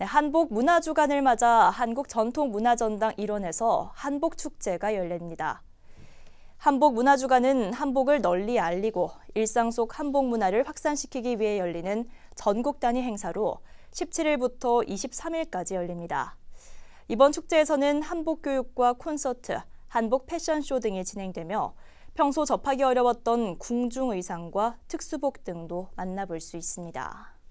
네, 한복 문화주간을 맞아 한국 전통문화전당 일원에서 한복축제가 열립니다. 한복 문화주간은 한복을 널리 알리고 일상 속 한복 문화를 확산시키기 위해 열리는 전국 단위 행사로 17일부터 23일까지 열립니다. 이번 축제에서는 한복 교육과 콘서트, 한복 패션쇼 등이 진행되며 평소 접하기 어려웠던 궁중 의상과 특수복 등도 만나볼 수 있습니다.